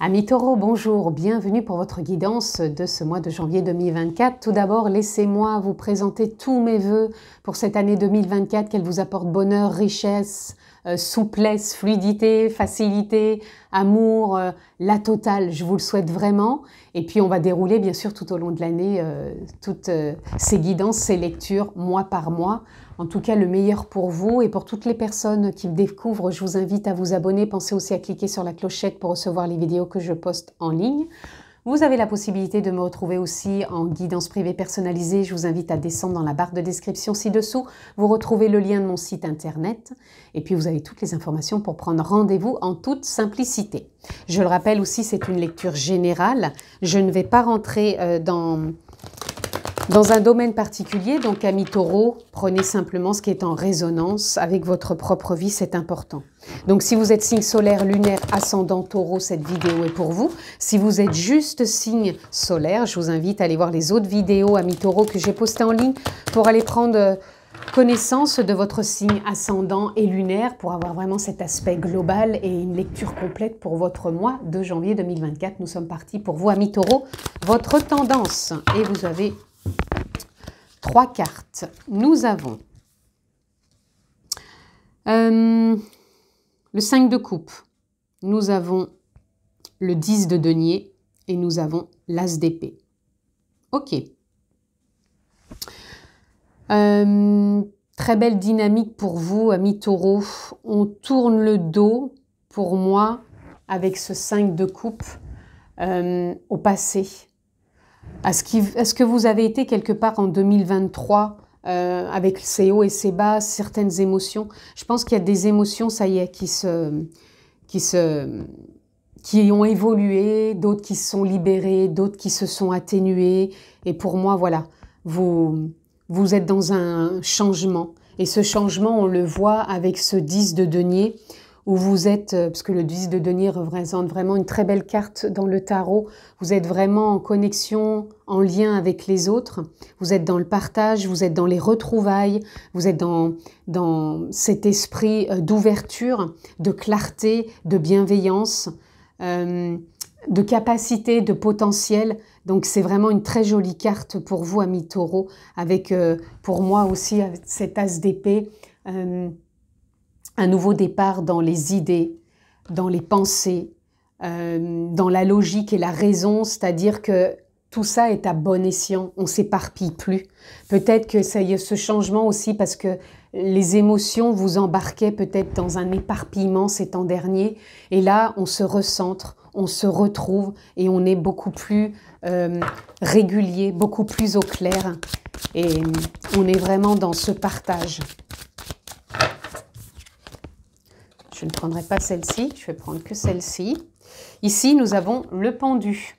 Ami taureaux, bonjour, bienvenue pour votre guidance de ce mois de janvier 2024. Tout d'abord, laissez-moi vous présenter tous mes voeux pour cette année 2024, qu'elle vous apporte bonheur, richesse, euh, souplesse, fluidité, facilité, amour, euh, la totale, je vous le souhaite vraiment. Et puis on va dérouler bien sûr tout au long de l'année euh, toutes ces guidances, ces lectures, mois par mois. En tout cas, le meilleur pour vous et pour toutes les personnes qui me découvrent, je vous invite à vous abonner. Pensez aussi à cliquer sur la clochette pour recevoir les vidéos que je poste en ligne. Vous avez la possibilité de me retrouver aussi en guidance privée personnalisée. Je vous invite à descendre dans la barre de description ci-dessous. Vous retrouvez le lien de mon site internet. Et puis vous avez toutes les informations pour prendre rendez-vous en toute simplicité. Je le rappelle aussi, c'est une lecture générale. Je ne vais pas rentrer euh, dans dans un domaine particulier, donc ami Taureau, prenez simplement ce qui est en résonance avec votre propre vie, c'est important. Donc si vous êtes signe solaire, lunaire, ascendant, taureau, cette vidéo est pour vous. Si vous êtes juste signe solaire, je vous invite à aller voir les autres vidéos ami Taureau que j'ai postées en ligne pour aller prendre euh, connaissance de votre signe ascendant et lunaire pour avoir vraiment cet aspect global et une lecture complète pour votre mois de janvier 2024. Nous sommes partis pour vous, ami Taureau, votre tendance. Et vous avez Trois cartes. Nous avons euh, le 5 de coupe. Nous avons le 10 de denier et nous avons l'as d'épée. Ok. Euh, très belle dynamique pour vous, amis taureaux. On tourne le dos, pour moi, avec ce 5 de coupe, euh, au passé, est-ce que vous avez été quelque part en 2023 euh, avec ses hauts et ses bas, certaines émotions Je pense qu'il y a des émotions, ça y est, qui se, qui se, qui ont évolué, d'autres qui se sont libérées, d'autres qui se sont atténuées. Et pour moi, voilà, vous, vous êtes dans un changement. Et ce changement, on le voit avec ce 10 de denier où vous êtes, euh, parce que le 10 de denier représente vraiment une très belle carte dans le tarot, vous êtes vraiment en connexion, en lien avec les autres, vous êtes dans le partage, vous êtes dans les retrouvailles, vous êtes dans, dans cet esprit euh, d'ouverture, de clarté, de bienveillance, euh, de capacité, de potentiel. Donc c'est vraiment une très jolie carte pour vous, ami taureau. avec euh, pour moi aussi cette as d'épée. Euh, un nouveau départ dans les idées, dans les pensées, euh, dans la logique et la raison, c'est-à-dire que tout ça est à bon escient, on s'éparpille plus. Peut-être que ça y est, ce changement aussi parce que les émotions vous embarquaient peut-être dans un éparpillement ces temps derniers, et là on se recentre, on se retrouve et on est beaucoup plus euh, régulier, beaucoup plus au clair, et on est vraiment dans ce partage. Je ne prendrai pas celle-ci, je vais prendre que celle-ci. Ici, nous avons le pendu.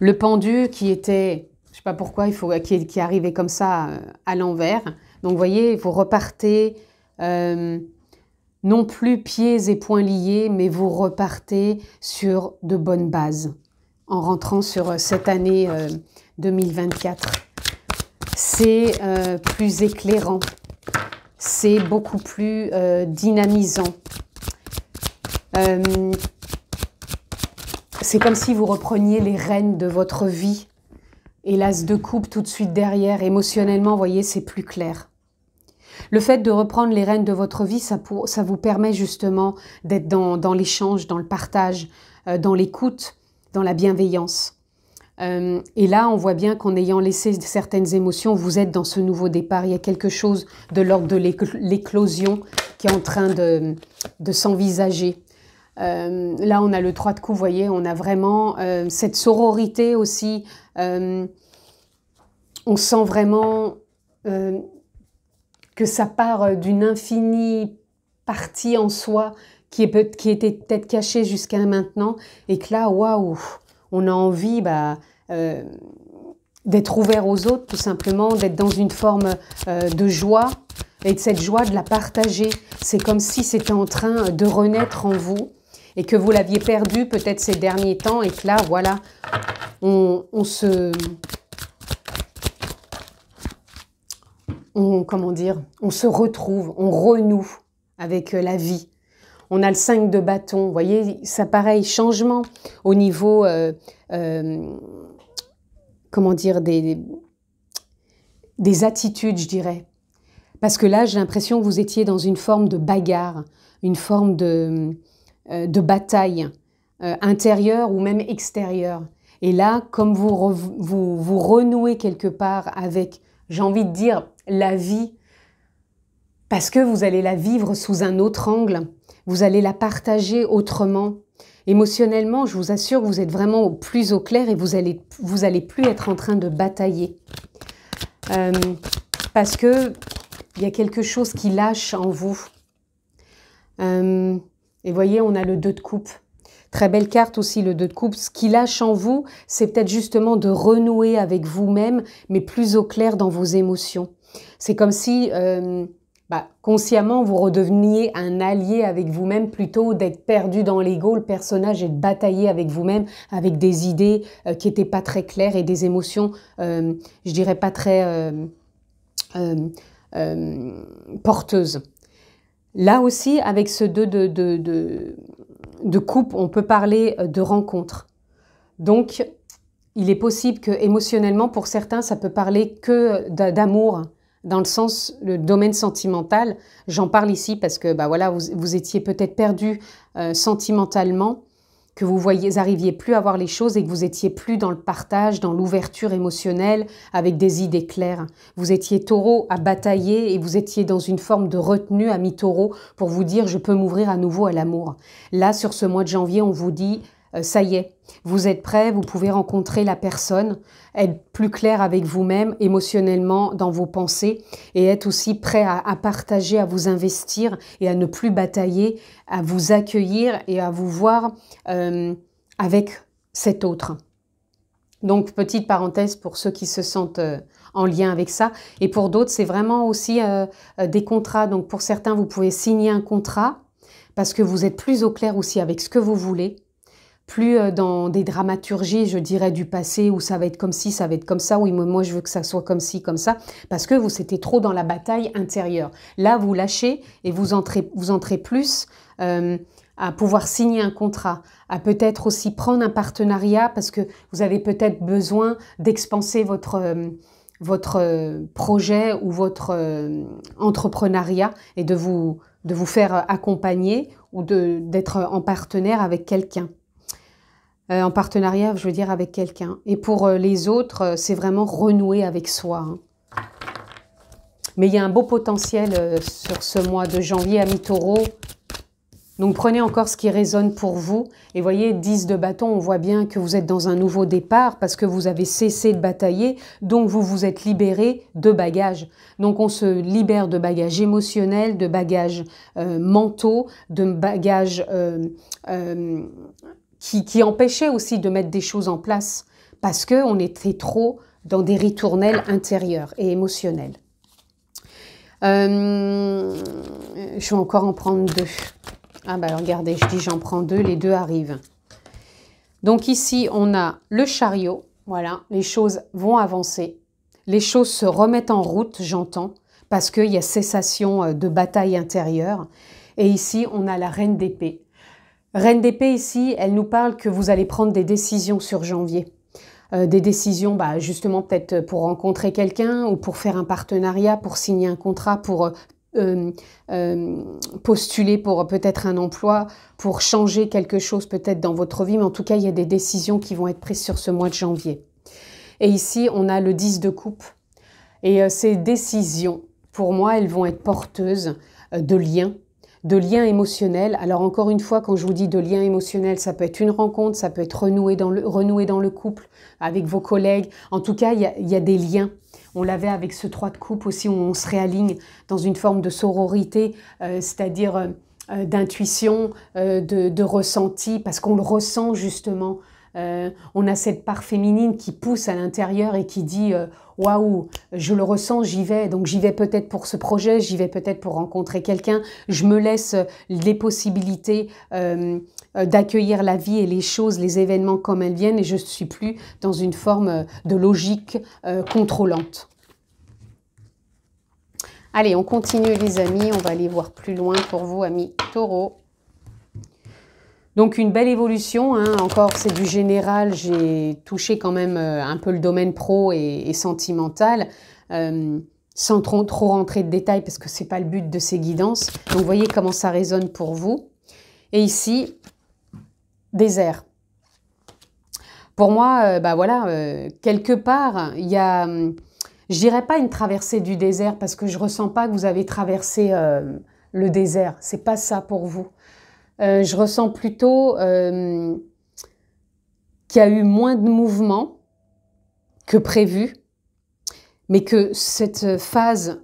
Le pendu qui était, je ne sais pas pourquoi, il faut, qui, arrivait comme ça euh, à l'envers. Donc, vous voyez, vous repartez euh, non plus pieds et poings liés, mais vous repartez sur de bonnes bases en rentrant sur euh, cette année 2024. C'est plus éclairant c'est beaucoup plus euh, dynamisant. Euh, c'est comme si vous repreniez les rênes de votre vie. Et l'as de coupe tout de suite derrière, émotionnellement, vous voyez, c'est plus clair. Le fait de reprendre les rênes de votre vie, ça, vous permet justement d'être dans, l'échange, dans le partage, euh, dans l'écoute, dans la bienveillance. Euh, et là, on voit bien qu'en ayant laissé certaines émotions, vous êtes dans ce nouveau départ. Il y a quelque chose de l'ordre de l'éclosion qui est en train de, s'envisager. Euh, là, on a le 3 de coup, vous voyez, on a vraiment euh, cette sororité aussi. on sent vraiment que ça part d'une infinie partie en soi qui, qui était peut-être cachée jusqu'à maintenant et que là, waouh on a envie bah, euh, d'être ouvert aux autres, tout simplement, d'être dans une forme euh, de joie et de cette joie de la partager. C'est comme si c'était en train de renaître en vous et que vous l'aviez perdu peut-être ces derniers temps et que là, voilà, on se... On, comment dire On se retrouve, on renoue avec euh, la vie, on a le 5 de bâton. Vous voyez, ça pareil, changement au niveau, euh, euh, comment dire, des, attitudes, je dirais. Parce que là, j'ai l'impression que vous étiez dans une forme de bagarre, une forme de, euh, bataille intérieure ou même extérieure. Et là, comme vous, vous, vous renouez quelque part avec, j'ai envie de dire, la vie, parce que vous allez la vivre sous un autre angle, vous allez la partager autrement. Émotionnellement, je vous assure, vous êtes vraiment plus au clair et vous allez, vous allez plus être en train de batailler. Euh, parce que il y a quelque chose qui lâche en vous. Euh, et voyez, on a le 2 de coupe. Très belle carte aussi, le 2 de coupe. Ce qui lâche en vous, c'est peut-être justement de renouer avec vous-même, mais plus au clair dans vos émotions. C'est comme si... Euh, bah, consciemment, vous redeveniez un allié avec vous-même plutôt d'être perdu dans l'ego, le personnage, et de batailler avec vous-même, avec des idées euh, qui n'étaient pas très claires et des émotions, euh, je dirais, pas très euh, porteuses. Là aussi, avec ce deux de, de, de coupe, on peut parler de rencontre. Donc, il est possible que émotionnellement, pour certains, ça peut parler que d'amour, dans le sens, le domaine sentimental, j'en parle ici parce que bah voilà, vous, étiez peut-être perdu euh, sentimentalement, que vous voyez, arriviez plus à voir les choses et que vous étiez plus dans le partage, dans l'ouverture émotionnelle, avec des idées claires. Vous étiez taureau à batailler et vous étiez dans une forme de retenue à mi-taureau pour vous dire je peux m'ouvrir à nouveau à l'amour. Là, sur ce mois de janvier, on vous dit euh, ça y est, vous êtes prêt, vous pouvez rencontrer la personne, être plus clair avec vous-même émotionnellement dans vos pensées et être aussi prêt à, partager, à vous investir et à ne plus batailler, à vous accueillir et à vous voir euh, avec cet autre. Donc, petite parenthèse pour ceux qui se sentent euh, en lien avec ça. Et pour d'autres, c'est vraiment aussi des contrats. Donc, pour certains, vous pouvez signer un contrat parce que vous êtes plus au clair aussi avec ce que vous voulez plus euh, dans des dramaturgies, je dirais, du passé, où ça va être comme ci, ça va être comme ça, oui, moi je veux que ça soit comme ci, comme ça, parce que vous, c'était trop dans la bataille intérieure. Là, vous lâchez et vous entrez, vous entrez plus euh, à pouvoir signer un contrat, à peut-être aussi prendre un partenariat, parce que vous avez peut-être besoin d'expanser votre... Euh, votre projet ou votre entrepreneuriat et de vous, de vous faire accompagner ou d'être en partenaire avec quelqu'un. Euh, en partenariat, je veux dire, avec quelqu'un. Et pour euh, les autres, euh, c'est vraiment renouer avec soi. Hein. Mais il y a un beau potentiel sur ce mois de janvier à mi-taureau. Donc prenez encore ce qui résonne pour vous. Et voyez, 10 de bâton, on voit bien que vous êtes dans un nouveau départ parce que vous avez cessé de batailler, donc vous vous êtes libéré de bagages. Donc on se libère de bagages émotionnels, de bagages mentaux, de bagages qui, empêchait aussi de mettre des choses en place parce qu'on était trop dans des ritournelles intérieures et émotionnelles. Euh, je vais encore en prendre deux. Ah bah regardez, je dis j'en prends deux, les deux arrivent. Donc ici, on a le chariot. Voilà, les choses vont avancer. Les choses se remettent en route, j'entends, parce qu'il y a cessation euh, de bataille intérieure. Et ici, on a la reine d'épée. Reine d'épée ici, elle nous parle que vous allez prendre des décisions sur janvier. Euh, des décisions, bah, justement peut-être pour rencontrer quelqu'un ou pour faire un partenariat, pour signer un contrat, pour euh, euh, postuler pour peut-être un emploi, pour changer quelque chose peut-être dans votre vie, mais en tout cas, il y a des décisions qui vont être prises sur ce mois de janvier. Et ici, on a le 10 de coupe. Et ces décisions, pour moi, elles vont être porteuses de liens, de liens émotionnels, Alors encore une fois, quand je vous dis de liens émotionnels, ça peut être une rencontre, ça peut être renoué dans le, renouer dans le couple, avec vos collègues. En tout cas, il y a, des liens. On l'avait avec ce 3 de coupe aussi, où on se réaligne dans une forme de sororité, euh, c'est-à-dire euh, euh, d'intuition, de, ressenti, parce qu'on le ressent justement euh, on a cette part féminine qui pousse à l'intérieur et qui dit euh, waouh, je le ressens, j'y vais. Donc j'y vais peut-être pour ce projet, j'y vais peut-être pour rencontrer quelqu'un. Je me laisse euh, les possibilités d'accueillir la vie et les choses, les événements comme elles viennent et je ne suis plus dans une forme de logique contrôlante. Allez, on continue les amis, on va aller voir plus loin pour vous amis taureaux. Donc une belle évolution, hein. encore c'est du général, j'ai touché quand même euh, un peu le domaine pro et, sentimental, euh, sans trop, rentrer de détails parce que c'est pas le but de ces guidances. Donc voyez comment ça résonne pour vous. Et ici, désert. Pour moi, euh, bah voilà, quelque part, il y a, hum, je dirais pas une traversée du désert parce que je ressens pas que vous avez traversé le désert. C'est pas ça pour vous. Euh, je ressens plutôt euh, qu'il y a eu moins de mouvement que prévu, mais que cette phase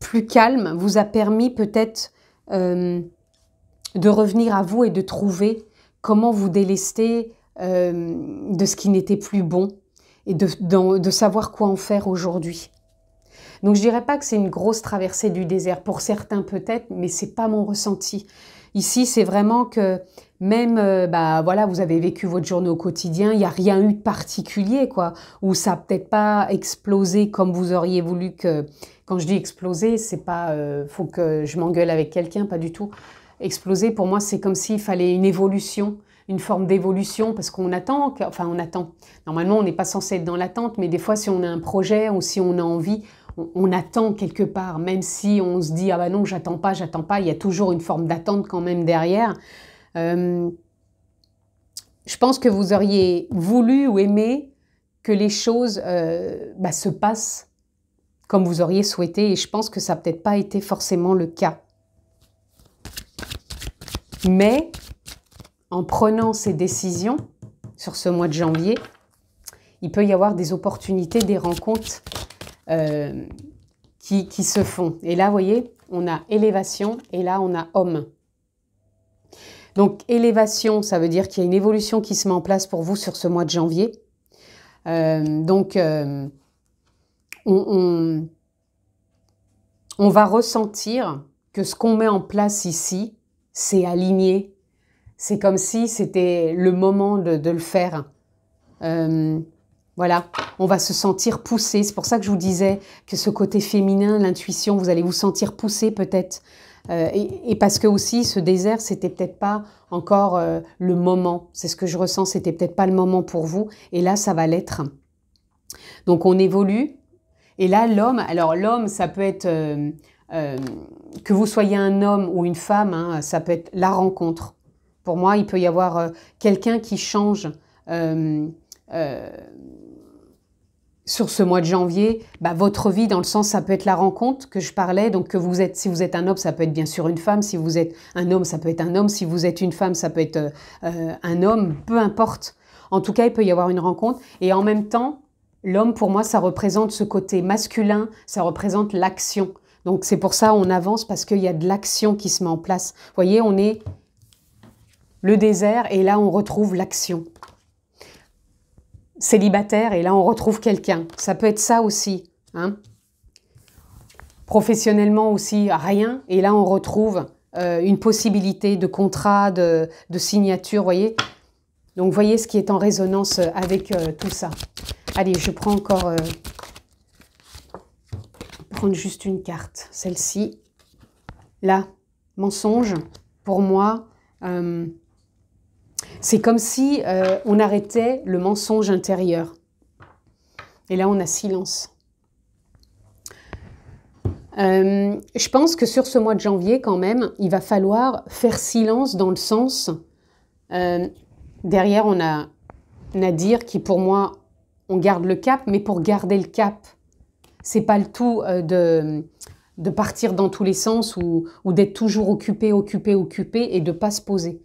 plus calme vous a permis peut-être euh, de revenir à vous et de trouver comment vous délester de ce qui n'était plus bon et de, savoir quoi en faire aujourd'hui. Donc je dirais pas que c'est une grosse traversée du désert pour certains peut-être, mais c'est pas mon ressenti. Ici, c'est vraiment que même, euh, bah voilà, vous avez vécu votre journée au quotidien, il n'y a rien eu de particulier, quoi. Ou ça n'a peut-être pas explosé comme vous auriez voulu que. Quand je dis exploser, c'est pas, euh, faut que je m'engueule avec quelqu'un, pas du tout. Exploser, pour moi, c'est comme s'il fallait une évolution une forme d'évolution parce qu'on attend, enfin on attend. Normalement, on n'est pas censé être dans l'attente, mais des fois, si on a un projet ou si on a envie, on, attend quelque part, même si on se dit ah bah non, j'attends pas, j'attends pas, il y a toujours une forme d'attente quand même derrière. Euh, je pense que vous auriez voulu ou aimé que les choses euh, bah, se passent comme vous auriez souhaité, et je pense que ça n'a peut-être pas été forcément le cas. Mais en prenant ces décisions sur ce mois de janvier, il peut y avoir des opportunités, des rencontres euh, qui, qui, se font. Et là, vous voyez, on a élévation et là, on a homme. Donc, élévation, ça veut dire qu'il y a une évolution qui se met en place pour vous sur ce mois de janvier. Euh, donc, euh, on, on, va ressentir que ce qu'on met en place ici, c'est aligné. C'est comme si c'était le moment de, le faire. Euh, voilà, on va se sentir poussé. C'est pour ça que je vous disais que ce côté féminin, l'intuition, vous allez vous sentir poussé peut-être. Euh, et, parce que aussi, ce désert, c'était peut-être pas encore euh, le moment. C'est ce que je ressens, c'était peut-être pas le moment pour vous. Et là, ça va l'être. Donc on évolue. Et là, l'homme, alors l'homme, ça peut être euh, que vous soyez un homme ou une femme, hein, ça peut être la rencontre. Pour moi, il peut y avoir quelqu'un qui change sur ce mois de janvier, bah, votre vie dans le sens, ça peut être la rencontre que je parlais, donc que vous êtes, si vous êtes un homme, ça peut être bien sûr une femme, si vous êtes un homme, ça peut être un homme, si vous êtes une femme, ça peut être euh, euh, un homme, peu importe. En tout cas, il peut y avoir une rencontre. Et en même temps, l'homme, pour moi, ça représente ce côté masculin, ça représente l'action. Donc c'est pour ça on avance parce qu'il y a de l'action qui se met en place. Vous voyez, on est le désert et là on retrouve l'action célibataire et là on retrouve quelqu'un. Ça peut être ça aussi. Hein. Professionnellement aussi, rien. Et là on retrouve euh, une possibilité de contrat, de, de signature, voyez. Donc voyez ce qui est en résonance avec euh, tout ça. Allez, je prends encore... vais euh, prendre juste une carte, celle-ci. Là, mensonge, pour moi, c'est comme si euh, on arrêtait le mensonge intérieur. Et là, on a silence. Euh, je pense que sur ce mois de janvier, quand même, il va falloir faire silence dans le sens. Euh, derrière, on a Nadir qui, pour moi, on garde le cap, mais pour garder le cap, c'est pas le tout de, partir dans tous les sens ou, d'être toujours occupé, occupé, occupé et de pas se poser.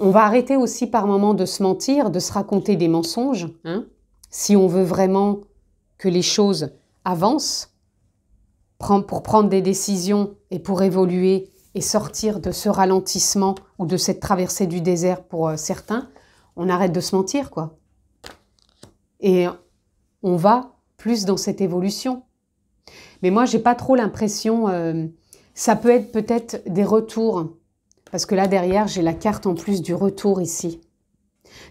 On va arrêter aussi par moments de se mentir, de se raconter des mensonges, hein, si on veut vraiment que les choses avancent, pour prendre des décisions et pour évoluer et sortir de ce ralentissement ou de cette traversée du désert pour euh, certains, on arrête de se mentir, quoi. Et on va plus dans cette évolution. Mais moi, j'ai pas trop l'impression. Euh, ça peut être peut-être des retours parce que là, derrière, j'ai la carte en plus du retour ici.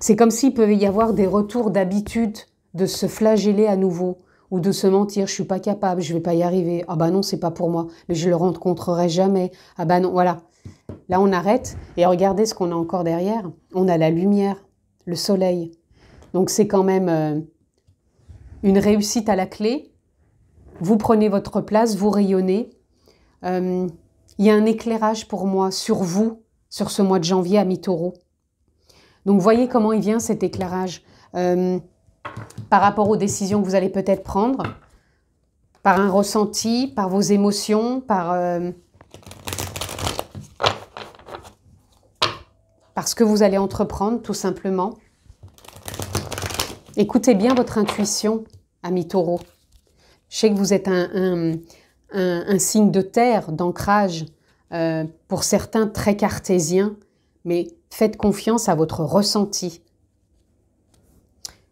C'est comme s'il peut y avoir des retours d'habitude, de se flageller à nouveau, ou de se mentir, je suis pas capable, je vais pas y arriver. Ah bah non, c'est pas pour moi, mais je le rencontrerai jamais. Ah bah non, voilà. Là, on arrête et regardez ce qu'on a encore derrière. On a la lumière, le soleil. Donc c'est quand même euh, une réussite à la clé. Vous prenez votre place, vous rayonnez. Euh, il y a un éclairage pour moi sur vous, sur ce mois de janvier à mi-taureau. Donc voyez comment il vient cet éclairage euh, par rapport aux décisions que vous allez peut-être prendre, par un ressenti, par vos émotions, par, euh, parce ce que vous allez entreprendre tout simplement. Écoutez bien votre intuition, ami taureau. Je sais que vous êtes un un, signe de terre, d'ancrage, euh, pour certains très cartésiens mais faites confiance à votre ressenti.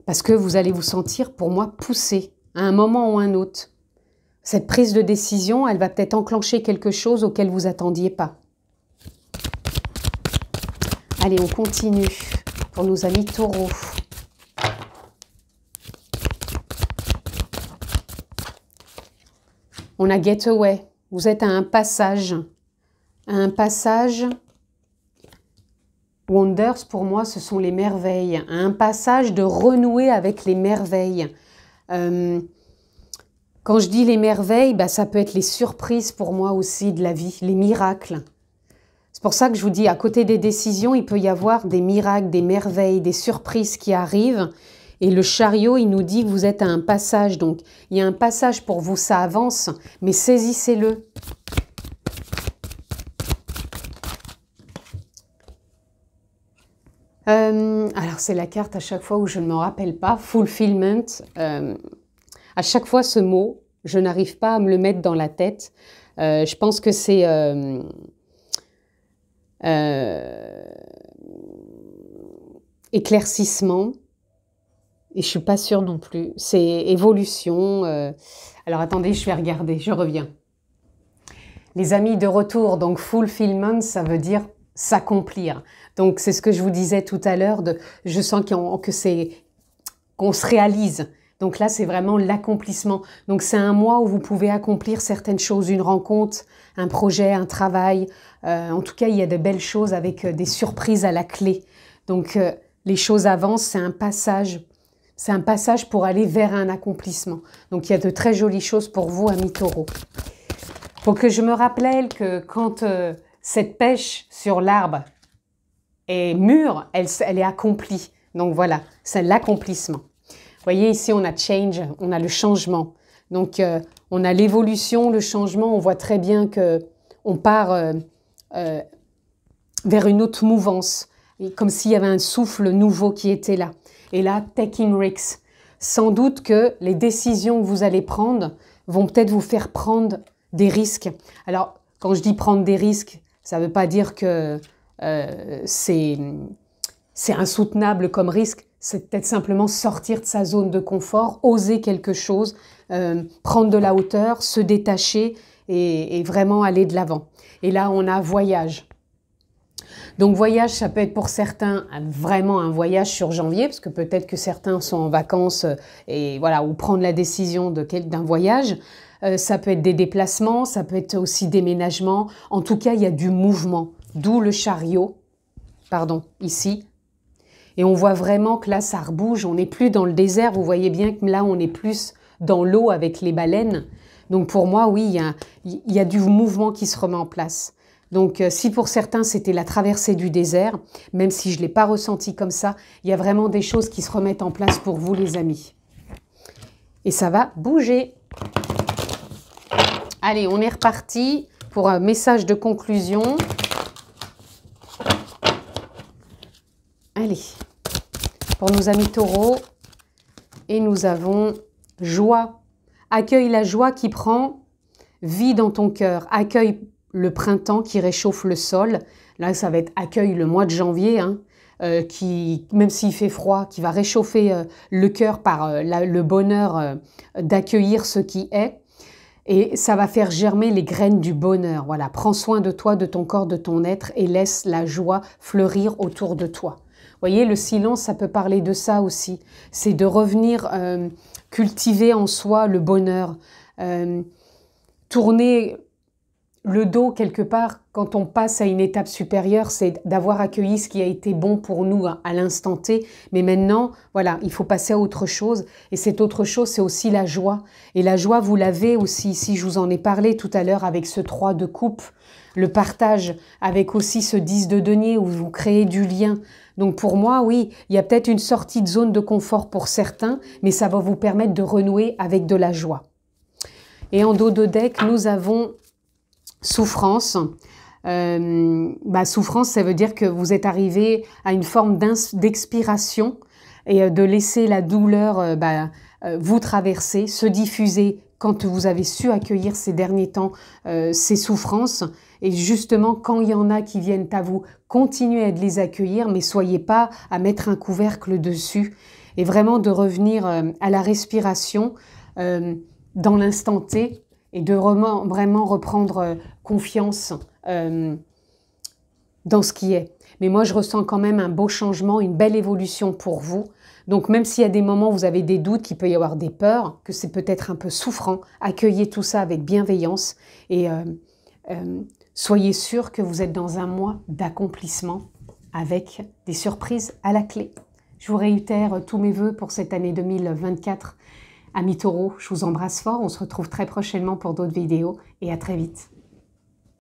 Parce que vous allez vous sentir, pour moi, poussé à un moment ou un autre. Cette prise de décision, elle va peut-être enclencher quelque chose auquel vous attendiez pas. Allez, on continue pour nos amis taureaux. On a getaway. Vous êtes à un passage. À un passage. Wonders, pour moi, ce sont les merveilles. À un passage de renouer avec les merveilles. Euh, quand je dis les merveilles, bah, ça peut être les surprises pour moi aussi de la vie, les miracles. C'est pour ça que je vous dis, à côté des décisions, il peut y avoir des miracles, des merveilles, des surprises qui arrivent et le chariot, il nous dit que vous êtes à un passage. Donc, il y a un passage pour vous, ça avance, mais saisissez-le. Euh, alors, c'est la carte à chaque fois où je ne me rappelle pas. Fulfillment. Euh, à chaque fois, ce mot, je n'arrive pas à me le mettre dans la tête. Euh, je pense que c'est... éclaircissement, et je suis pas sûre non plus. C'est évolution. Euh. Alors attendez, je vais regarder, je reviens. Les amis de retour, donc fulfillment, ça veut dire s'accomplir. Donc c'est ce que je vous disais tout à l'heure, de je sens qu'on, que c'est qu'on se réalise. Donc là, c'est vraiment l'accomplissement. Donc c'est un mois où vous pouvez accomplir certaines choses, une rencontre, un projet, un travail. Euh, en tout cas, il y a de belles choses avec euh, des surprises à la clé. Donc les choses avancent, c'est un passage c'est un passage pour aller vers un accomplissement. Donc il y a de très jolies choses pour vous, amis taureaux. Faut que je me rappelle que quand euh, cette pêche sur l'arbre est mûre, elle, elle est accomplie. Donc voilà, c'est l'accomplissement. Vous voyez ici, on a change, on a le changement. Donc euh, on a l'évolution, le changement. On voit très bien que on part euh, vers une autre mouvance, comme s'il y avait un souffle nouveau qui était là. Et là, taking risks. Sans doute que les décisions que vous allez prendre vont peut-être vous faire prendre des risques. Alors, quand je dis prendre des risques, ça ne veut pas dire que euh, c'est insoutenable comme risque. C'est peut-être simplement sortir de sa zone de confort, oser quelque chose, euh, prendre de la hauteur, se détacher et, et vraiment aller de l'avant. Et là, on a voyage. Donc voyage, ça peut être pour certains vraiment un voyage sur janvier, parce que peut-être que certains sont en vacances euh, et voilà, ou prendre la décision d'un voyage. Euh, ça peut être des déplacements, ça peut être aussi déménagement. En tout cas, il y a du mouvement, d'où le chariot, pardon, ici. Et on voit vraiment que là, ça rebouge. On n'est plus dans le désert. Vous voyez bien que là, on est plus dans l'eau avec les baleines. Donc pour moi, oui, il y a du mouvement qui se remet en place. Donc euh, si pour certains c'était la traversée du désert, même si je ne l'ai pas ressenti comme ça, il y a vraiment des choses qui se remettent en place pour vous les amis. Et ça va bouger. Allez, on est reparti pour un message de conclusion. Allez, pour nos amis taureaux. Et nous avons joie. Accueille la joie qui prend vie dans ton cœur. Accueille le printemps qui réchauffe le sol. Là, ça va être accueil le mois de janvier, hein, euh, qui, même s'il fait froid, qui va réchauffer euh, le cœur par euh, le bonheur d'accueillir ce qui est. Et ça va faire germer les graines du bonheur. Voilà, prends soin de toi, de ton corps, de ton être et laisse la joie fleurir autour de toi. Voyez, le silence, ça peut parler de ça aussi. C'est de revenir cultiver en soi le bonheur, tourner le dos, quelque part, quand on passe à une étape supérieure, c'est d'avoir accueilli ce qui a été bon pour nous à, l'instant T. Mais maintenant, voilà, il faut passer à autre chose. Et cette autre chose, c'est aussi la joie. Et la joie, vous l'avez aussi si je vous en ai parlé tout à l'heure avec ce 3 de coupe, le partage, avec aussi ce 10 de denier où vous créez du lien. Donc pour moi, oui, il y a peut-être une sortie de zone de confort pour certains, mais ça va vous permettre de renouer avec de la joie. Et en dos de deck, nous avons souffrance. Euh, bah, souffrance, ça veut dire que vous êtes arrivé à une forme d'expiration et euh, de laisser la douleur euh, bah, euh, vous traverser, se diffuser quand vous avez su accueillir ces derniers temps ces souffrances. Et justement, quand il y en a qui viennent à vous, continuez à les accueillir, mais soyez pas à mettre un couvercle dessus. Et vraiment de revenir à la respiration dans l'instant T et de vraiment, reprendre euh, confiance euh, dans ce qui est. Mais moi, je ressens quand même un beau changement, une belle évolution pour vous. Donc même s'il y a des moments où vous avez des doutes, qu'il peut y avoir des peurs, que c'est peut-être un peu souffrant, accueillez tout ça avec bienveillance et euh, soyez sûr que vous êtes dans un mois d'accomplissement avec des surprises à la clé. Je vous réitère tous mes voeux pour cette année 2024 Amis taureaux, je vous embrasse fort, on se retrouve très prochainement pour d'autres vidéos et à très vite.